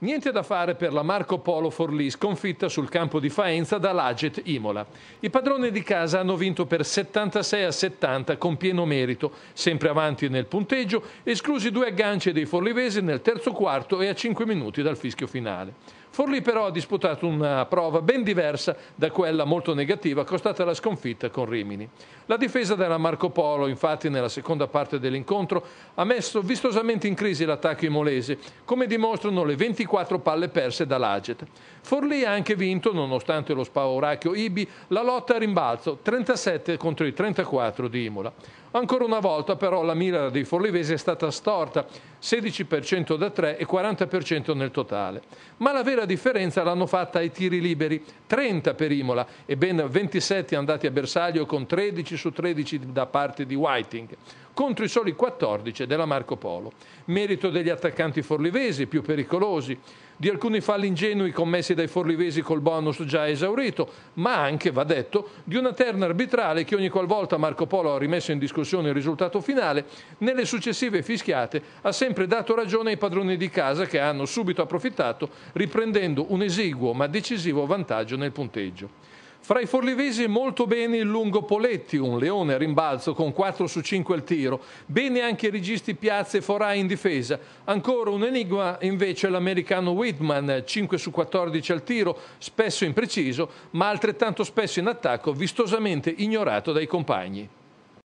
Niente da fare per la Marco Polo Forlì, sconfitta sul campo di Faenza dall'Aget Imola. I padroni di casa hanno vinto per 76 a 70 con pieno merito, sempre avanti nel punteggio, esclusi due agganci dei forlivesi nel terzo quarto e a 5 minuti dal fischio finale. Forlì però ha disputato una prova ben diversa da quella molto negativa costata la sconfitta con Rimini. La difesa della Marco Polo, infatti, nella seconda parte dell'incontro ha messo vistosamente in crisi l'attacco imolese, come dimostrano le 24 palle perse dall'Aget. Forlì ha anche vinto, nonostante lo spauracchio Ibi, la lotta a rimbalzo 37 contro i 34 di Imola. Ancora una volta però la mira dei Forlivesi è stata storta, 16% da 3 e 40% nel totale. Ma la vera differenza l'hanno fatta ai tiri liberi, 30 per Imola e ben 27 andati a bersaglio con 13 su 13 da parte di Whiting contro i soli 14 della Marco Polo. Merito degli attaccanti forlivesi, più pericolosi, di alcuni falli ingenui commessi dai forlivesi col bonus già esaurito, ma anche, va detto, di una terna arbitrale che ogni qualvolta Marco Polo ha rimesso in discussione il risultato finale, nelle successive fischiate ha sempre dato ragione ai padroni di casa che hanno subito approfittato riprendendo un esiguo ma decisivo vantaggio nel punteggio. Fra i forlivesi molto bene il lungo Poletti, un leone a rimbalzo con 4 su 5 al tiro, bene anche i registi Piazza e Forai in difesa, ancora un enigma invece l'americano Whitman, 5 su 14 al tiro, spesso impreciso, ma altrettanto spesso in attacco, vistosamente ignorato dai compagni.